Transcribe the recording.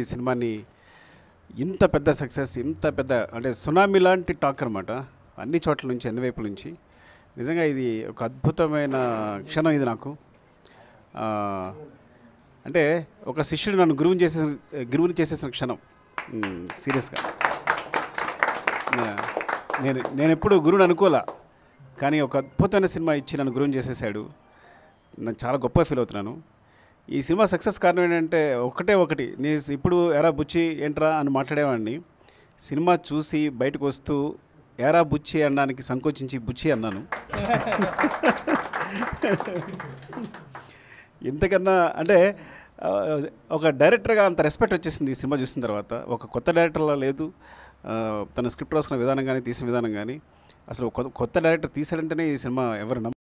ఈ సినిమాని ఇంత పెద్ద సక్సెస్ ఇంత పెద్ద అంటే సునామీ లాంటి టాక్ అనమాట అన్ని చోట్ల నుంచి అన్ని వైపుల నుంచి నిజంగా ఇది ఒక అద్భుతమైన క్షణం ఇది నాకు అంటే ఒక శిష్యుడు నన్ను గురువుని చేసే గురువుని చేసేసిన క్షణం సీరియస్గా నేను నేను ఎప్పుడు గురువుని అనుకోలే కానీ ఒక అద్భుతమైన సినిమా ఇచ్చి నన్ను గురువుని చేసేసాడు నేను చాలా గొప్ప ఫీల్ అవుతున్నాను ఈ సినిమా సక్సెస్ కారణం ఏంటంటే ఒకటే ఒకటి నీ ఇప్పుడు ఎరా బుచ్చి ఏంట్రా అని మాట్లాడేవాడిని సినిమా చూసి బయటకు వస్తూ ఎరా బుచ్చి అనడానికి సంకోచించి బుచ్చి అన్నాను ఇంతకన్నా అంటే ఒక డైరెక్టర్గా అంత రెస్పెక్ట్ వచ్చేసింది ఈ సినిమా చూసిన తర్వాత ఒక కొత్త డైరెక్టర్లా లేదు తన స్క్రిప్ట్ రాసుకున్న విధానం కానీ తీసిన విధానం కానీ అసలు కొత్త డైరెక్టర్ తీసాడంటేనే ఈ సినిమా ఎవరు